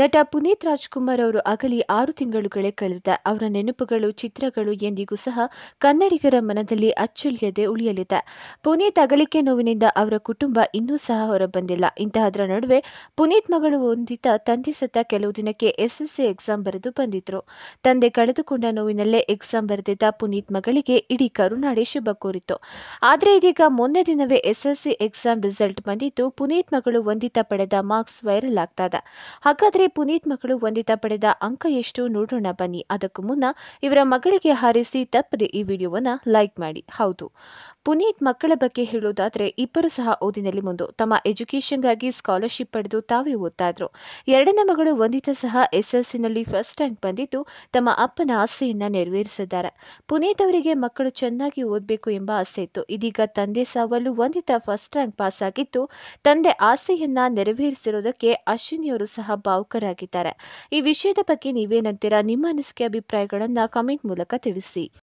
ನಟ ಪುನೀತ್ ರಾಜ್ಕುಮಾರ್ ಅವರು ಅಗಲಿ ಆರು ತಿಂಗಳುಗಳೇ ಕಳೆದ ಅವರ ನೆನಪುಗಳು ಚಿತ್ರಗಳು ಎಂದಿಗೂ ಸಹ ಕನ್ನಡಿಗರ ಮನದಲ್ಲಿ ಅಚ್ಚಳಿಯದೆ ಉಳಿಯಲಿದೆ ಪುನೀತ್ ಅಗಲಿಕೆ ನೋವಿನಿಂದ ಅವರ ಕುಟುಂಬ ಇನ್ನೂ ಸಹ ಹೊರಬಂದಿಲ್ಲ ಇಂತಹದರ ನಡುವೆ ಪುನೀತ್ ಮಗಳು ಹೊಂದಿದ್ದ ತಂದೆ ಸತ್ತ ಕೆಲವು ದಿನಕ್ಕೆ ಎಸ್ಎಸ್ಸಿ ಎಕ್ಸಾಮ್ ಬರೆದು ಬಂದಿದ್ರು ತಂದೆ ಕಳೆದುಕೊಂಡ ನೋವಿನಲ್ಲೇ ಎಕ್ಸಾಮ್ ಬರೆದಿದ್ದ ಪುನೀತ್ ಮಗಳಿಗೆ ಇಡೀ ಕರುನಾಡೆ ಶುಭ ಕೋರಿತು ಆದರೆ ಇದೀಗ ಮೊನ್ನೆ ದಿನವೇ ಎಸ್ಎಸ್ಸಿ ಎಕ್ಸಾಮ್ ರಿಸಲ್ಟ್ ಬಂದಿದ್ದು ಪುನೀತ್ ಮಗಳು ವಂದಿತ ಪಡೆದ ಮಾರ್ಕ್ಸ್ ವೈರಲ್ ಆಗ್ತದೆ ಹಾಗಾದರೆ ಆದರೆ ಪುನೀತ್ ಮಕ್ಕಳು ವಂದಿತ ಪಡೆದ ಅಂಕ ಎಷ್ಟು ನೋಡೋಣ ಬನ್ನಿ ಅದಕ್ಕೂ ಮುನ್ನ ಇವರ ಮಗಳಿಗೆ ಹಾರಿಸಿ ತಪ್ಪದೆ ಈ ವಿಡಿಯೋವನ್ನ ಲೈಕ್ ಮಾಡಿ ಹೌದು ಪುನೀತ್ ಮಕ್ಕಳ ಬಗ್ಗೆ ಹೇಳೋದಾದ್ರೆ ಇಬ್ಬರು ಸಹ ಓದಿನಲ್ಲಿ ಮುಂದೆ ತಮ್ಮ ಎಜುಕೇಷನ್ಗಾಗಿ ಸ್ಕಾಲರ್ಶಿಪ್ ಪಡೆದು ತಾವೇ ಓದ್ತಾ ಇದ್ರು ಎರಡನೇ ಮಗಳು ಒಂದಿತ ಸಹ ಎಸ್ಎಸ್ಸಿನಲ್ಲಿ ಫಸ್ಟ್ ರ್ಯಾಂಕ್ ಬಂದಿದ್ದು ತಮ್ಮ ಅಪ್ಪನ ಆಸೆಯನ್ನ ನೆರವೇರಿಸಿದ್ದಾರೆ ಪುನೀತ್ ಅವರಿಗೆ ಮಕ್ಕಳು ಚೆನ್ನಾಗಿ ಓದಬೇಕು ಎಂಬ ಆಸೆ ಇತ್ತು ಇದೀಗ ತಂದೆ ಸಾವಲು ಒಂದಿತ ಫಸ್ಟ್ ರ್ಯಾಂಕ್ ಪಾಸ್ ಆಗಿದ್ದು ತಂದೆ ಆಸೆಯನ್ನ ನೆರವೇರಿಸಿರುವುದಕ್ಕೆ ಅಶ್ವಿನಿಯವರು ಸಹ ಭಾವುಕ ಭಾವುಕರಾಗಿದ್ದಾರೆ ಈ ವಿಷಯದ ಬಗ್ಗೆ ನೀವೇನಂತೀರಾ ನಿಮ್ಮ ಅನಿಸಿಕೆ ಅಭಿಪ್ರಾಯಗಳನ್ನು ಕಮೆಂಟ್ ಮೂಲಕ ತಿಳಿಸಿ